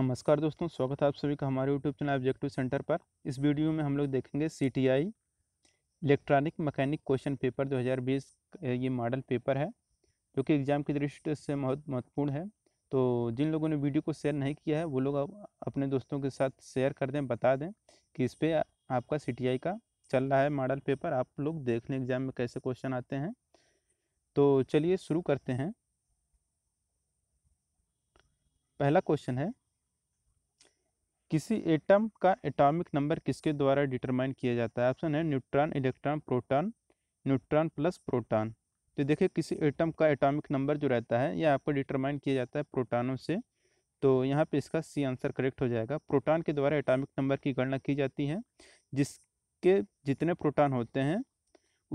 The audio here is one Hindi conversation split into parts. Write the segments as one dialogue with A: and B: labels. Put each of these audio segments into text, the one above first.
A: नमस्कार दोस्तों स्वागत है आप सभी का हमारे यूट्यूब चैनल ऑब्जेक्टिव सेंटर पर इस वीडियो में हम लोग देखेंगे C T I electronic mechanic question paper 2020 ये मॉडल पेपर है जो कि एग्ज़ाम की दृष्टि से बहुत महत्वपूर्ण है तो जिन लोगों ने वीडियो को शेयर नहीं किया है वो लोग अपने दोस्तों के साथ शेयर कर दें बता दें कि इस पर आपका सी टी आई का चल रहा है मॉडल पेपर आप लोग देख लें एग्ज़ाम में कैसे क्वेश्चन आते हैं तो चलिए शुरू करते हैं पहला क्वेश्चन है किसी एटम का एटॉमिक नंबर किसके द्वारा डिटरमाइन किया जाता है ऑप्शन है neutron electron proton neutron plus proton तो देखिए किसी एटम का एटॉमिक नंबर जो रहता है यह आपको डिटरमाइन किया जाता है प्रोटॉनों से तो यहाँ पे इसका सी आंसर करेक्ट हो जाएगा प्रोटॉन के द्वारा एटॉमिक नंबर की गणना की जाती है जिसके जितने प्रोटॉन होते हैं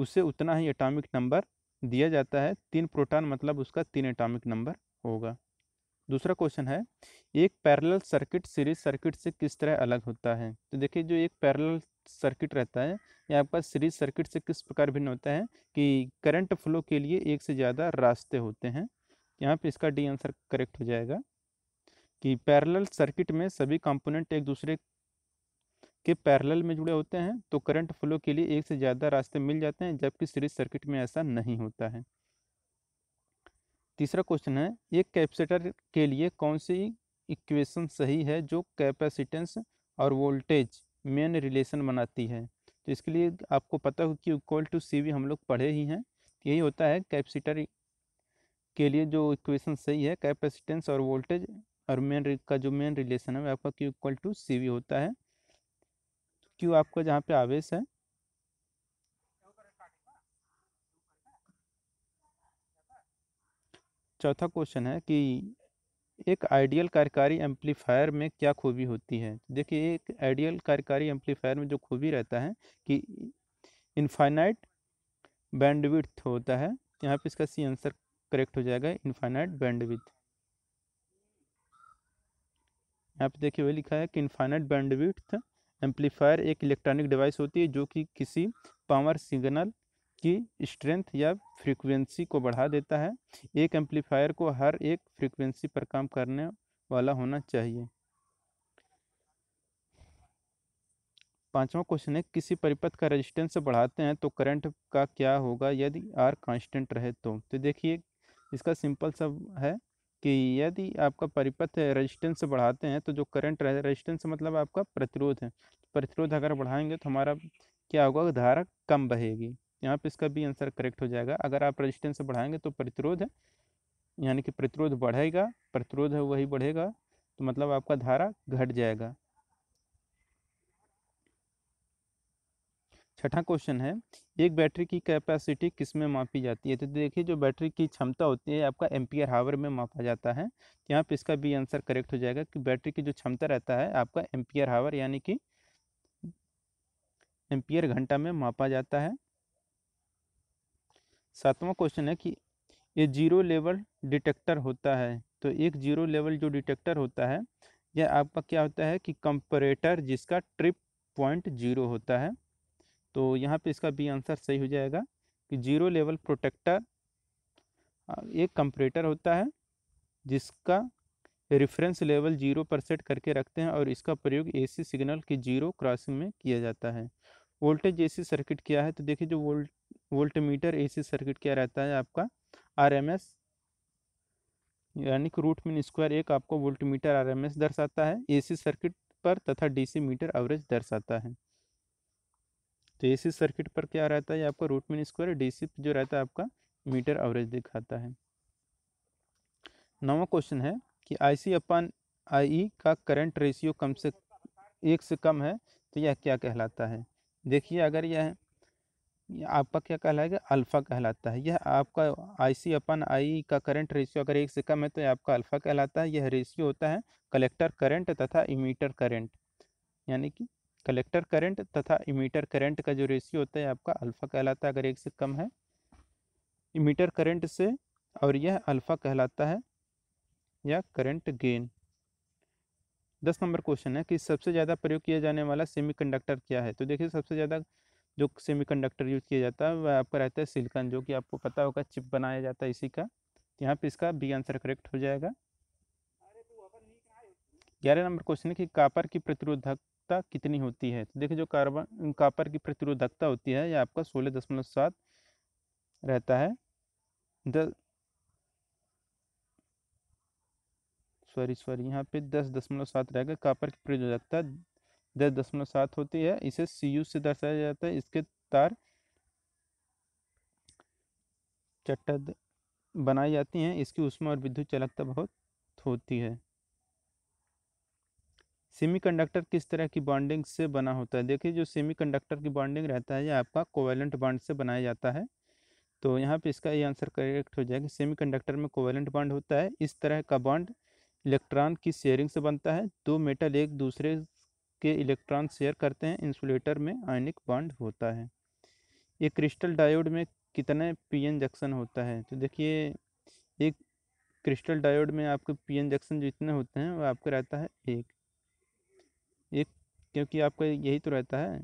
A: उसे उतना ही एटॉमिक नंबर दिया जाता है तीन प्रोटॉन मतलब उसका तीन एटॉमिक नंबर होगा दूसरा क्वेश्चन है एक पैरेलल सर्किट सीरीज सर्किट से किस तरह अलग होता है तो देखिए जो एक पैरेलल सर्किट रहता है या पास सीरीज सर्किट से किस प्रकार भिन्न होता है कि करंट फ्लो के लिए एक से ज़्यादा रास्ते होते हैं यहाँ पे इसका डी आंसर करेक्ट हो जाएगा कि पैरेलल सर्किट में सभी कंपोनेंट एक दूसरे के पैरेलल में जुड़े होते हैं तो करंट फ्लो के लिए एक से ज़्यादा रास्ते मिल जाते हैं जबकि सीरीज सर्किट में ऐसा नहीं होता है तीसरा क्वेश्चन है एक कैपेसिटर के लिए कौन सी इक्वेशन सही है जो कैपेसिटेंस और वोल्टेज मेन रिलेशन बनाती है तो इसके लिए आपको पता हो कि इक्वल टू सी वी हम लोग पढ़े ही हैं यही होता है कैपेसिटर के लिए जो इक्वेशन सही है कैपेसिटेंस और वोल्टेज और मेन का जो मेन रिलेशन है वह आपका Q equal to C V होता है क्यू आपका जहाँ पे आवेश है चौथा क्वेश्चन है कि एक आइडियल कार्यकारी एम्पलीफायर में क्या खूबी होती है देखिए एक आइडियल कार्यकारी एम्पलीफायर में जो खूबी रहता है कि इनफाइनाइट बैंडविड्थ होता है यहाँ पे इसका सी आंसर करेक्ट हो जाएगा इनफाइनाइट बैंडविड्थ यहाँ पे देखिए वही लिखा है कि इनफाइनाइट बैंडविड्थ एम्पलीफायर एक इलेक्ट्रॉनिक डिवाइस होती है जो कि किसी पावर सिग्नल की स्ट्रेंथ या फ्रीक्वेंसी को बढ़ा देता है एक एम्पलीफायर को हर एक फ्रीक्वेंसी पर काम करने वाला होना चाहिए पांचवा क्वेश्चन है किसी परिपथ का रेजिस्टेंस बढ़ाते हैं तो करंट का क्या होगा यदि आर कांस्टेंट रहे तो तो देखिए इसका सिंपल सब है कि यदि आपका परिपथ रेजिस्टेंस बढ़ाते हैं तो जो करंट रहे रजिस्टेंस मतलब आपका प्रतिरोध है प्रतिरोध अगर बढ़ाएंगे तो हमारा क्या होगा धारा कम बहेगी यहाँ पे इसका भी आंसर करेक्ट हो जाएगा अगर आप रेजिस्टेंस बढ़ाएंगे तो प्रतिरोध है यानी कि प्रतिरोध बढ़ेगा प्रतिरोध है वही बढ़ेगा तो मतलब आपका धारा घट जाएगा छठा क्वेश्चन है एक बैटरी की कैपेसिटी किस में मापी जाती है तो देखिए जो बैटरी की क्षमता होती है आपका एम्पियर हावर में मापा जाता है यहाँ पे इसका भी आंसर करेक्ट हो जाएगा कि बैटरी की जो क्षमता रहता है आपका एम्पियर हावर यानी कि एम्पियर घंटा में मापा जाता है सातवां क्वेश्चन है कि ये जीरो लेवल डिटेक्टर होता है तो एक जीरो लेवल जो डिटेक्टर होता है यह आपका क्या होता है कि कंपरेटर जिसका ट्रिप पॉइंट जीरो होता है तो यहाँ पे इसका बी आंसर सही हो जाएगा कि जीरो लेवल प्रोटेक्टर एक कंपरेटर होता है जिसका रेफरेंस लेवल जीरो पर सेट करके रखते हैं और इसका प्रयोग एसी सिग्नल के जीरो क्रॉसिंग में किया जाता है वोल्टेज एसी सर्किट क्या है तो देखिए जो volt voltmeter a circuit क्या रहता है आपका आर एम एस यानी कि रूट मीन स्क्वायर एक आपको वोल्ट मीटर आर दर्शाता है एसी सर्किट पर तथा डीसी मीटर एवरेज दर्शाता है तो एसी सर्किट पर क्या रहता है आपका रूट मीन स्क्वायर डीसी जो रहता है आपका मीटर एवरेज दिखाता है नवा क्वेश्चन है कि आई सी अपन आई का करंट रेशियो कम से एक से कम है तो यह क्या कहलाता है देखिए अगर यह आपका क्या कहलाएगा अल्फ़ा कहलाता है यह आपका आई सी अपन आई का करंट रेशियो अगर एक से कम है तो यह आपका अल्फ़ा कहलाता है यह रेशियो होता है कलेक्टर करंट तथा इमीटर करंट यानी कि कलेक्टर करंट तथा इमीटर करंट का जो रेशियो होता है आपका अल्फ़ा कहलाता है अगर एक से कम है इमीटर करंट से और यह अल्फ़ा कहलाता है या करंट गेन दस नंबर क्वेश्चन है कि सबसे ज़्यादा प्रयोग किया जाने वाला सेमीकंडक्टर क्या है तो देखिए सबसे ज़्यादा जो सेमीकंडक्टर यूज किया जाता है वह आपका रहता है सिलिकॉन जो कि आपको पता होगा चिप बनाया जाता है इसी का यहाँ पे इसका बी आंसर करेक्ट हो जाएगा ग्यारह नंबर क्वेश्चन है कि कापर की प्रतिरोधकता कितनी होती है तो देखिए जो कार्बन कापर की प्रतिरोधकता होती है यह आपका सोलह रहता है द सॉरी सॉरी यहाँ पे दस दशमलव सात रहेगा कापर की प्रतिरोधकता दस दशमलव सात होती है इसे सी यू से दर्शाया जाता है इसके तार चट्ट बनाई जाती हैं इसकी उष्मा और विद्युत चालकता बहुत होती है सेमीकंडक्टर किस तरह की बॉन्डिंग से बना होता है देखिए जो सेमीकंडक्टर की बॉन्डिंग रहता है यह आपका कोवेलेंट बॉन्ड से बनाया जाता है तो यहाँ पे इसका ये आंसर करेक्ट हो जाएगा सेमीकंडक्टर में कोवेलेंट बॉन्ड होता है इस तरह का बॉन्ड इलेक्ट्रॉन की शेयरिंग से बनता है दो मेटल एक दूसरे के इलेक्ट्रॉन शेयर करते हैं इंसुलेटर में आयनिक बॉन्ड होता है ये क्रिस्टल डायोड में कितने पीएन जंक्शन होता है तो देखिए एक क्रिस्टल डायोड में आपके पीएन जंक्शन जितने होते हैं वो आपका रहता है एक एक क्योंकि आपका यही तो रहता है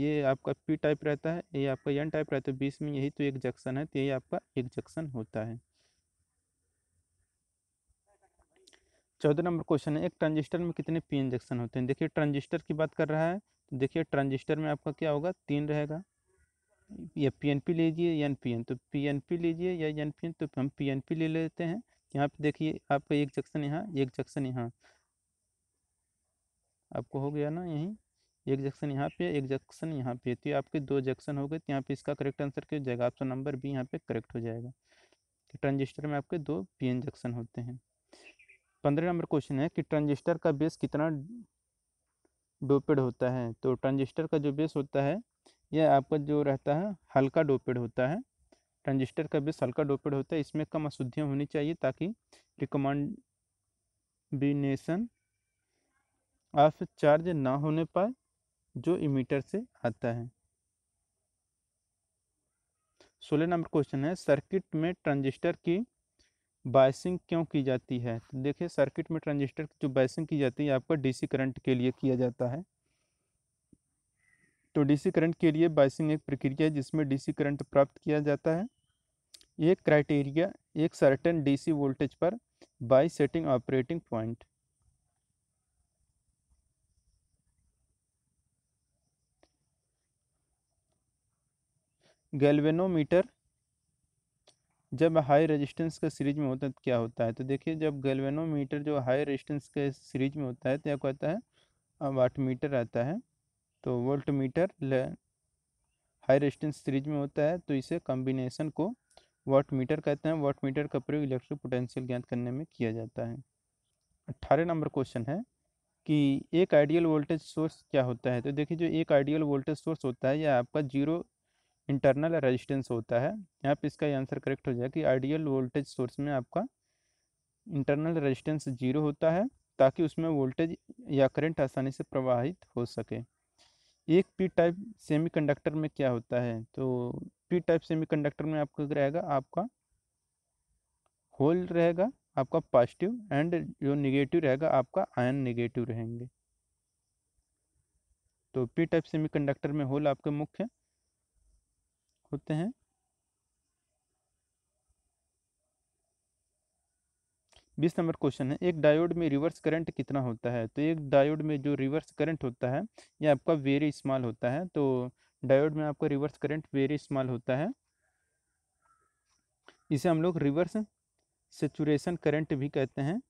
A: ये आपका पी टाइप रहता है ये आपका एन टाइप रहता है बीस में यही तो एक जंक्शन है तो यही आपका एक जंक्शन होता है चौदह नंबर क्वेश्चन है एक ट्रांजिस्टर में कितने पी इंजेक्शन होते हैं देखिए ट्रांजिस्टर की बात कर रहा है तो देखिए ट्रांजिस्टर में आपका क्या होगा तीन रहेगा या पी एन पी लीजिए एन पी एन तो पी एन पी लीजिए या एन पी एन तो हम पी एन पी ले लेते हैं यहाँ पे देखिए आपका एक जंक्शन यहाँ एक जंक्शन यहाँ आपको हो गया ना यहीं एक जंक्शन यहाँ पे एक जंक्शन यहाँ पे तो आपके दो जंक्शन हो गए तो यहाँ पे इसका करेक्ट आंसर क्या हो जाएगा आपका नंबर बी यहाँ पे करेक्ट हो जाएगा तो ट्रांजिस्टर में आपके दो पी एन जंक्शन होते हैं पंद्रह नंबर क्वेश्चन है कि ट्रांजिस्टर का बेस कितना डोपेड होता है तो ट्रांजिस्टर का जो बेस होता है यह आपका जो रहता है हल्का डोपेड होता है ट्रांजिस्टर का बेस हल्का डोपेड होता है इसमें कम अशुद्धियाँ होनी चाहिए ताकि रिकमांडिनेशन ऑफ चार्ज ना होने पाए जो इमीटर से आता है सोलह नंबर क्वेश्चन है सर्किट में ट्रांजिस्टर की बायसिंग क्यों की जाती है तो देखिए सर्किट में ट्रांजिस्टर की जो बायसिंग की जाती है आपका डीसी करंट के लिए किया जाता है तो डीसी करंट के लिए बाइसिंग एक प्रक्रिया है जिसमें डीसी करंट प्राप्त किया जाता है एक क्राइटेरिया एक सर्टेन डीसी वोल्टेज पर by setting operating point galvanometer जब हाई रेजिस्टेंस का सीरीज में होता है तो क्या होता है तो देखिए जब गैल्वेनोमीटर जो हाई रेजिस्टेंस के सीरीज में होता है तो क्या कहता है वाट मीटर आता है तो voltmeter high resistance series में होता है तो इसे कॉम्बिनेशन को वाट मीटर कहते हैं वाट मीटर का प्रयोग इलेक्ट्रिक पोटेंशियल ज्ञात करने में किया जाता है अट्ठारह नंबर क्वेश्चन है कि एक आइडियल वोल्टेज सोर्स क्या होता है तो देखिए जो एक आइडियल वोल्टेज सोर्स होता है यह आपका जीरो इंटरनल रेजिस्टेंस होता है यहाँ पे इसका आंसर करेक्ट हो जाएगा कि आइडियल वोल्टेज सोर्स में आपका इंटरनल रेजिस्टेंस जीरो होता है ताकि उसमें वोल्टेज या करंट आसानी से प्रवाहित हो सके एक पी टाइप सेमीकंडक्टर में क्या होता है तो पी टाइप सेमीकंडक्टर में आपका रहेगा आपका होल रहेगा आपका पॉजिटिव एंड जो निगेटिव रहेगा आपका आयन निगेटिव रहेंगे तो पी टाइप सेमीकंडक्टर में होल आपके मुख्य होते हैं बीस नंबर क्वेश्चन है एक डायोड में रिवर्स करंट कितना होता है तो एक डायोड में जो रिवर्स करंट होता है ये आपका वेरी स्मॉल होता है तो डायोड में आपका रिवर्स करंट वेरी स्मॉल होता है इसे हम लोग रिवर्स सेचुरेशन करंट भी कहते हैं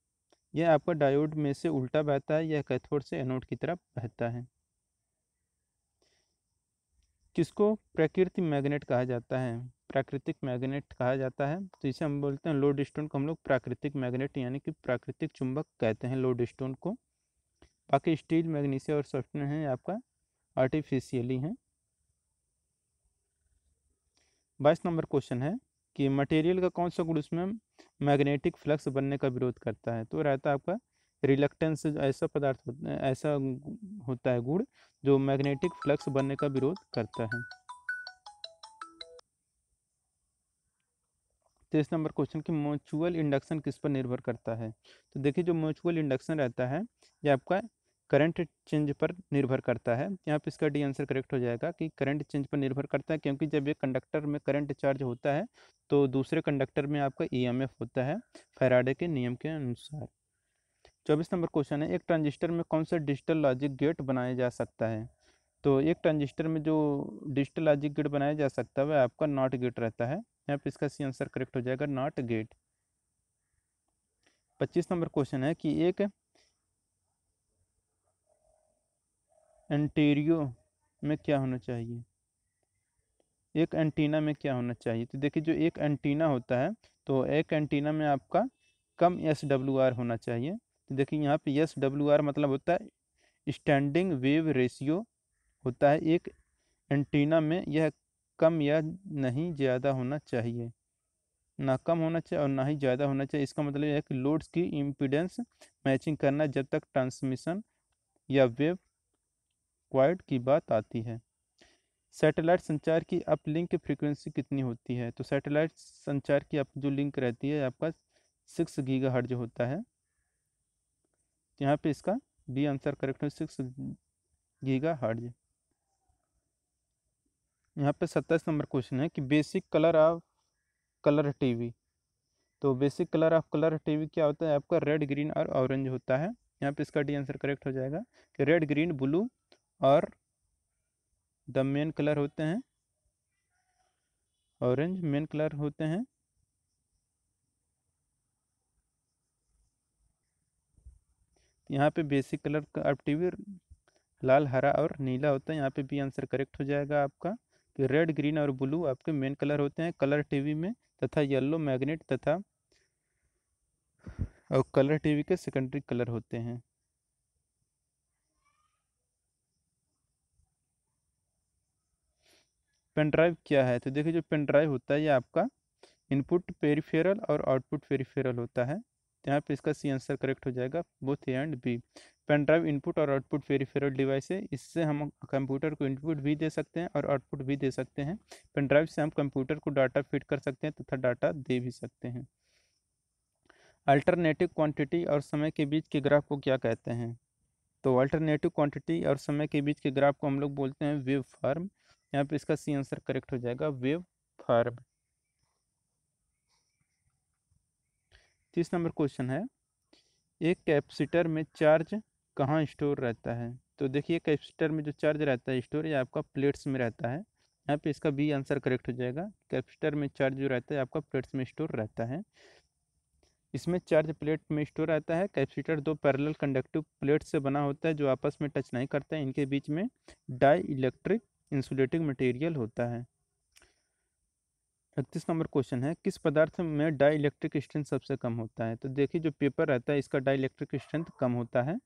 A: यह आपका डायोड में से उल्टा बहता है या कैथोड से एनोड की तरफ बहता है किसको प्रकृति मैग्नेट कहा जाता है प्राकृतिक मैग्नेट कहा जाता है तो इसे हम बोलते हैं लोड स्टोन को हम लोग प्राकृतिक मैग्नेट यानी कि प्राकृतिक चुंबक कहते हैं लोड स्टोन को बाकी स्टील मैग्नीशियम और सॉफ्टवेयर है आपका आर्टिफिशियली है बाईस नंबर क्वेश्चन है कि मटेरियल का कौन सा गुण उसमें मैग्नेटिक फ्लक्स बनने का विरोध करता है तो रहता है आपका रिलक्टेंस ऐसा पदार्थ ऐसा होता है गुड़ जो मैग्नेटिक फ्लक्स बनने का विरोध करता है तेईस तो नंबर क्वेश्चन कि म्यूचुअल इंडक्शन किस पर निर्भर करता है तो देखिए जो म्यूचुअल इंडक्शन रहता है ये आपका करंट चेंज पर निर्भर करता है यहाँ पे इसका डी आंसर करेक्ट हो जाएगा कि करंट चेंज पर निर्भर करता है क्योंकि जब एक कंडक्टर में करंट चार्ज होता है तो दूसरे कंडक्टर में आपका ईएमएफ e होता है फैराडे के नियम के अनुसार चौबीस नंबर क्वेश्चन है एक ट्रांजिस्टर में कौन सा डिजिटल लॉजिक गेट बनाया जा सकता है तो एक ट्रांजिस्टर में जो डिजिटल लॉजिक गेट बनाया जा सकता है वह आपका नॉट गेट रहता है यहाँ पर इसका सी आंसर करेक्ट हो जाएगा नॉट गेट पच्चीस नंबर क्वेश्चन है कि एक एंटेरियो में क्या होना चाहिए एक एंटीना में क्या होना चाहिए तो देखिए जो एक एंटीना होता है तो एक एंटीना में आपका कम एस डब्ल्यू आर होना चाहिए तो देखिए यहाँ पे यस डब्ल्यू आर मतलब होता है स्टैंडिंग वेव रेशियो होता है एक एंटीना में यह कम या नहीं ज़्यादा होना चाहिए ना कम होना चाहिए और ना ही ज़्यादा होना चाहिए इसका मतलब यह है कि लोड्स की इम्पिडेंस मैचिंग करना जब तक ट्रांसमिशन या वेव क्वाइट की बात आती है सैटेलाइट संचार की अपलिंक फ्रीक्वेंसी कितनी होती है तो सैटेलाइट संचार की अप जो लिंक रहती है आपका सिक्स गीगा हर्ज होता है यहाँ पे इसका बी आंसर करेक्ट है सिक्स गीगा हर्ज यहाँ पे सत्ताईस नंबर क्वेश्चन है कि basic colour of colour TV तो basic colour of colour TV क्या होता है आपका रेड ग्रीन और ऑरेंज होता है यहाँ पे इसका डी आंसर करेक्ट हो जाएगा कि रेड ग्रीन ब्लू और द मेन कलर होते हैं ऑरेंज मेन कलर होते हैं यहाँ पे बेसिक कलर का आप टीवी लाल हरा और नीला होता है यहाँ पे भी आंसर करेक्ट हो जाएगा आपका कि रेड ग्रीन और ब्लू आपके मेन कलर होते हैं कलर टीवी में तथा येलो मैग्नेट तथा और कलर टीवी के सेकेंडरी कलर होते हैं पेनड्राइव क्या है तो देखिए जो पेनड्राइव होता है ये आपका इनपुट पेरीफेरल और आउटपुट पेरीफेरल होता है यहाँ पर इसका सी आंसर करेक्ट हो जाएगा both A and B pen drive input और आउटपुट पेरीफेरल डिवाइस है इससे हम कंप्यूटर को इनपुट भी दे सकते हैं और आउटपुट भी दे सकते हैं पेन ड्राइव से हम कंप्यूटर को डाटा फिट कर सकते हैं तथा डाटा दे भी सकते हैं अल्टरनेटिव क्वांटिटी और समय के बीच के ग्राफ को क्या कहते हैं तो अल्टरनेटिव क्वांटिटी और समय के बीच के ग्राफ को हम लोग बोलते हैं वेव फार्म यहाँ पर इसका सी आंसर करेक्ट हो जाएगा वेव फार्म तीस नंबर क्वेश्चन है एक कैपेसिटर में चार्ज कहाँ स्टोर रहता है तो देखिए कैपेसिटर में जो चार्ज रहता है स्टोर आपका प्लेट्स में रहता है यहाँ पे इसका बी आंसर करेक्ट हो जाएगा कैपेसिटर में चार्ज जो रहता है आपका प्लेट्स में स्टोर रहता है इसमें चार्ज प्लेट में स्टोर रहता है कैपेसिटर दो पैरेलल कंडक्टिव प्लेट से बना होता है जो आपस में टच नहीं करता है इनके बीच में डाई इलेक्ट्रिक इंसुलेटिंग मटेरियल होता है इकतीस नंबर क्वेश्चन है किस पदार्थ में डाइलेक्ट्रिक स्ट्रेंथ सबसे कम होता है तो देखिए जो पेपर रहता है इसका डाई इलेक्ट्रिक स्ट्रेंथ कम होता है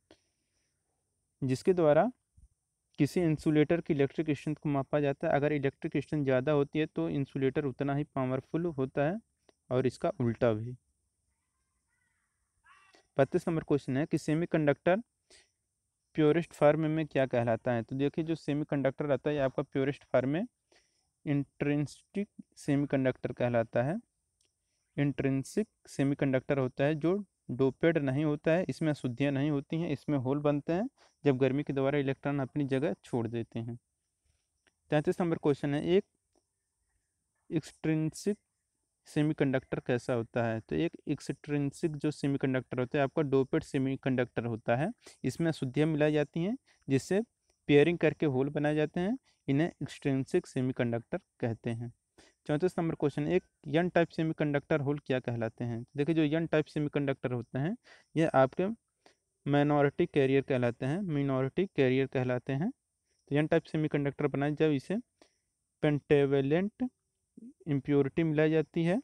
A: जिसके द्वारा किसी इंसुलेटर की इलेक्ट्रिक स्ट्रेंथ को मापा जाता है अगर इलेक्ट्रिक स्ट्रेंथ ज़्यादा होती है तो इंसुलेटर उतना ही पावरफुल होता है और इसका उल्टा भी बत्तीस नंबर क्वेश्चन है कि सेमीकंडक्टर प्योरेस्ट फार्म में क्या कहलाता है तो देखिए जो सेमीकंडक्टर रहता है आपका प्योरेस्ट फार्म में इंट्रेंसिक सेमीकंडक्टर कहलाता है इंट्रेंसिक सेमीकंडक्टर होता है जो डोपेड नहीं होता है इसमें अशुद्धियाँ नहीं होती हैं इसमें होल बनते हैं जब गर्मी के द्वारा इलेक्ट्रॉन अपनी जगह छोड़ देते हैं तैंतीस नंबर क्वेश्चन है एक एक्सट्रेंसिक सेमीकंडक्टर कैसा होता है तो एक एक्सट्रेंसिक जो सेमीकंडक्टर होता है आपका डोपेड सेमीकंडक्टर होता है इसमें अशुद्धियाँ मिलाई जाती हैं जिससे पेयरिंग करके होल बनाए जाते हैं इन्हें एक्सट्रेंसिक सेमीकंडक्टर कहते हैं चौंतीस नंबर क्वेश्चन एक यन टाइप सेमीकंडक्टर होल क्या कहलाते हैं देखिए जो यन टाइप सेमीकंडक्टर होते हैं ये आपके माइनॉरिटी कैरियर कहलाते हैं मिनॉरिटी कैरियर कहलाते हैं तो यन टाइप सेमीकंडक्टर बनाए जब इसे पेंटेवेलेंट इम्प्योरिटी मिलाई जाती है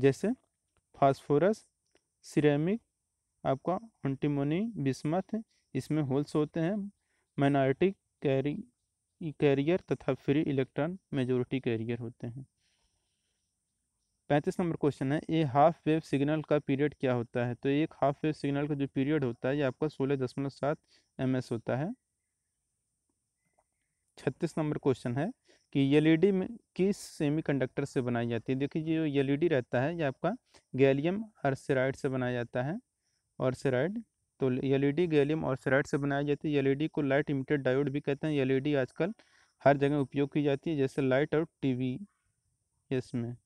A: जैसे फास्फोरस सिरेमिक आपका एंटीमोनी बिस्मथ इसमें होल्स होते हैं माइनॉरिटी कैरी कैरियर तथा फ्री इलेक्ट्रॉन मेजोरिटी कैरियर होते हैं पैंतीस नंबर क्वेश्चन है ए हाफ वेव सिग्नल का पीरियड क्या होता है तो एक हाफ वेव सिग्नल का जो पीरियड होता है ये आपका सोलह दशमलव सात एम होता है छत्तीस नंबर क्वेश्चन है कि डी में किस सेमीकंडक्टर से बनाई जाती है देखिए जो डी रहता है ये आपका गैलियम अर्सेराइड से बनाया जाता है और सेराइड तो एलईडी e गैलियम और सराइड से बनाई जाती है एलईडी e को लाइट इमिटेड डायोड भी कहते हैं एलईडी e आजकल हर जगह उपयोग की जाती है जैसे लाइट और टीवी इसमें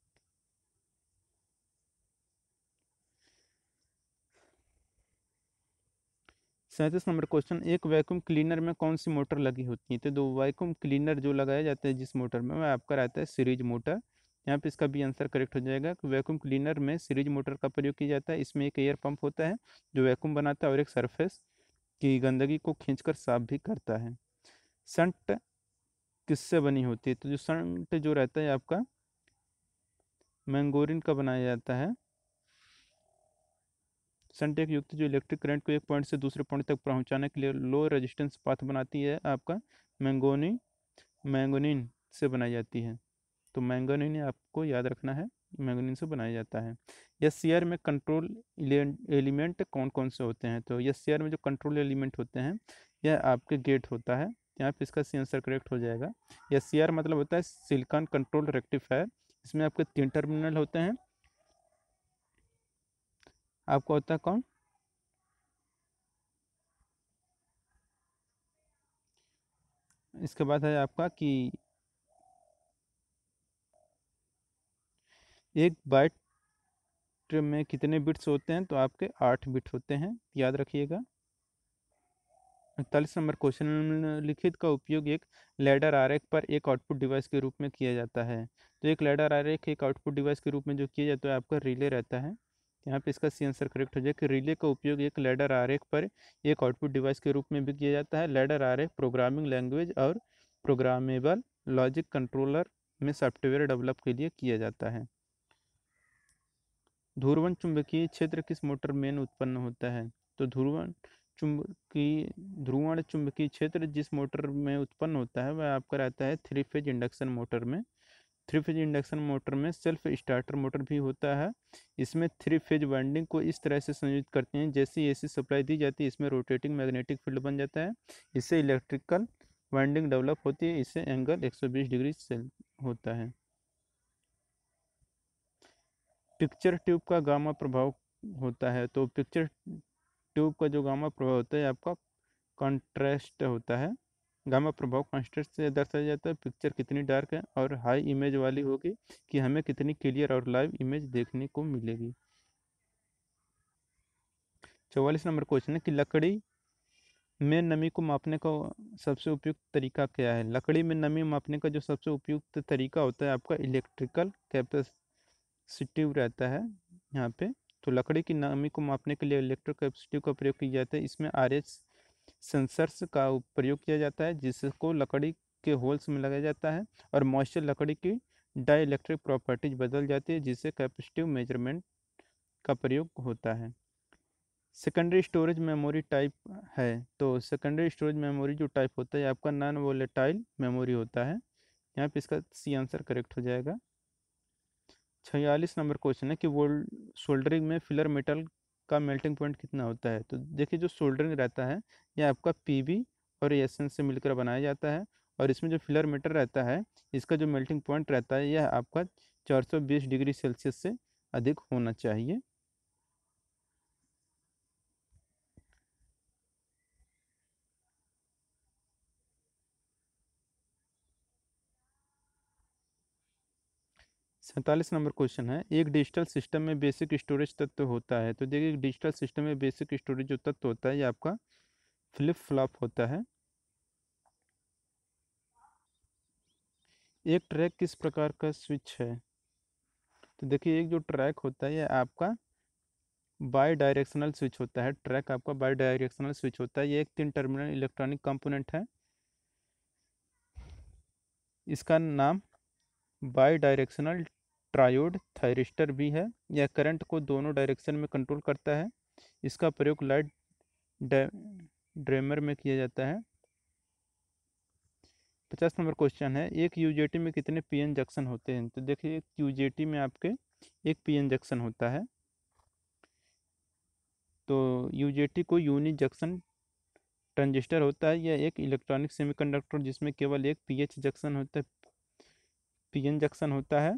A: सैंतीस नंबर क्वेश्चन एक वैक्यूम क्लीनर में कौन सी मोटर लगी होती है तो दो वैक्यूम क्लीनर जो लगाया जाता है जिस मोटर में वह आपका रहता है सीरीज मोटर यहाँ पे इसका भी आंसर करेक्ट हो जाएगा कि वैक्यूम क्लीनर में सीरीज मोटर का प्रयोग किया जाता है इसमें एक एयर पंप होता है जो वैक्यूम बनाता है और एक सरफेस की गंदगी को खींचकर साफ भी करता है संट किससे बनी होती है तो जो संट जो रहता है आपका मैंगोरिन का बनाया जाता है संट एक युक्त जो इलेक्ट्रिक करंट को एक पॉइंट से दूसरे पॉइंट तक पहुंचाने के लिए लो रेजिस्टेंस पाथ बनाती है आपका मैंगोनी मैंगोनिन से बनाई जाती है तो मैंगोनिन आपको याद रखना है मैंगोनिन से बनाया जाता है यस सीयर में कंट्रोल एलिमेंट कौन कौन से होते हैं तो यस सीयर में जो कंट्रोल एलिमेंट होते हैं यह आपके गेट होता है यहाँ पर इसका सी आंसर करेक्ट हो जाएगा यह सीयर मतलब होता है सिलिकॉन कंट्रोल रेक्टिफायर इसमें आपके तीन टर्मिनल होते हैं आपको होता है कौन इसके बाद है आपका कि एक बाइट में कितने बिट्स होते हैं तो आपके आठ बिट होते हैं याद रखिएगा अड़तालीस नंबर क्वेश्चन लिखित का उपयोग एक लैडर आर पर एक आउटपुट डिवाइस के रूप में किया जाता है तो एक लैडर आर एक आउटपुट डिवाइस के रूप में जो किया जाता है आपका रिले रहता है यहाँ पे इसका सी आंसर करेक्ट हो जाए कि रिले का उपयोग एक लैडर आर पर एक आउटपुट डिवाइस के रूप में भी किया जाता है लेडर आर प्रोग्रामिंग लैंग्वेज और प्रोग्रामेबल लॉजिक कंट्रोलर में सॉफ्टवेयर डेवलप के लिए किया जाता है ध्रुवन चुंबकीय क्षेत्र किस मोटर में उत्पन्न होता है तो ध्रुवन चुंबकीय ध्रुवण चुंबकीय क्षेत्र जिस मोटर में उत्पन्न होता है वह आपका रहता है थ्री फेज इंडक्शन मोटर में थ्री फेज इंडक्शन मोटर में सेल्फ स्टार्टर मोटर भी होता है इसमें थ्री फेज वाइंडिंग को इस तरह से संयोजित करते हैं जैसे सी सप्लाई दी जाती है इसमें रोटेटिंग मैग्नेटिक फील्ड बन जाता है इससे इलेक्ट्रिकल वाइंडिंग डेवलप होती है इससे एंगल 120 डिग्री सेल होता है पिक्चर ट्यूब का गामा प्रभाव होता है तो पिक्चर ट्यूब का जो गामा प्रभाव होता है आपका कंट्रेस्ट होता है गामा प्रभाव कॉन्स्टेंट से दर्शाया जाता है पिक्चर कितनी डार्क है और हाई इमेज वाली होगी कि हमें कितनी क्लियर और लाइव इमेज देखने को मिलेगी चौवालीस नंबर क्वेश्चन है कि लकड़ी में नमी को मापने का सबसे उपयुक्त तरीका क्या है लकड़ी में नमी मापने का जो सबसे उपयुक्त तरीका होता है आपका इलेक्ट्रिकल कैपेस कैपेसिटिव रहता है यहाँ पे तो लकड़ी की नमी को मापने के लिए इलेक्ट्रो कैपेसिटिव का प्रयोग किया जाता है इसमें आर एच सेंसर्स का प्रयोग किया जाता है जिसको लकड़ी के होल्स में लगाया जाता है और मॉइस्चर लकड़ी की डाई इलेक्ट्रिक प्रॉपर्टीज बदल जाती है जिससे कैपेसिटिव मेजरमेंट का प्रयोग होता है सेकेंडरी स्टोरेज मेमोरी टाइप है तो सेकेंडरी स्टोरेज मेमोरी जो टाइप होता है आपका नॉन वोलेटाइल मेमोरी होता है यहाँ पे इसका सी आंसर करेक्ट हो जाएगा छियालीस नंबर क्वेश्चन है कि वोल्ड सोल्डरिंग में फिलर मेटल का मेल्टिंग पॉइंट कितना होता है तो देखिए जो सोल्डरिंग रहता है यह आपका पी और एस से मिलकर बनाया जाता है और इसमें जो फिलर मेटल रहता है इसका जो मेल्टिंग पॉइंट रहता है यह आपका चार डिग्री सेल्सियस से अधिक होना चाहिए सैंतालीस नंबर क्वेश्चन है एक डिजिटल सिस्टम में बेसिक स्टोरेज तत्व होता है तो देखिए डिजिटल सिस्टम में बेसिक स्टोरेज जो तत्व होता है ये आपका फ्लिप फ्लॉप होता है एक ट्रैक किस प्रकार का स्विच है तो देखिए एक जो ट्रैक होता है ये आपका बाई डायरेक्शनल स्विच होता है ट्रैक आपका बाई डायरेक्शनल स्विच होता है ये एक तीन टर्मिनल इलेक्ट्रॉनिक कंपोनेंट है इसका नाम बाई डायरेक्शनल ट्रायोड थायरिस्टर भी है यह करंट को दोनों डायरेक्शन में कंट्रोल करता है इसका प्रयोग लाइट ड्रेमर में किया जाता है पचास नंबर क्वेश्चन है एक यूजेटी में कितने पीएन जंक्शन होते हैं तो देखिए एक यूजेटी में आपके एक पीएन जंक्शन होता है तो यूजेटी को यूनि जंक्शन ट्रांजिस्टर होता है या एक इलेक्ट्रॉनिक सेमीकंडक्टर जिसमें केवल एक पीएच जंक्शन होता है पीएन जंक्शन होता है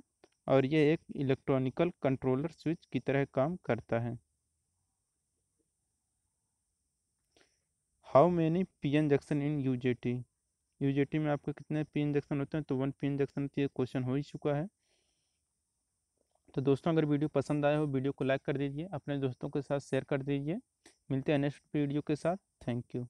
A: और ये एक इलेक्ट्रॉनिकल कंट्रोलर स्विच की तरह काम करता है how many P N junction in U J T U J T में आपके कितने पी एन जंक्शन होते हैं तो वन पी एन जंक्शन होती है क्वेश्चन हो ही चुका है तो दोस्तों अगर वीडियो पसंद आया हो वीडियो को लाइक कर दीजिए अपने दोस्तों के साथ शेयर कर दीजिए मिलते हैं नेक्स्ट वीडियो के साथ थैंक यू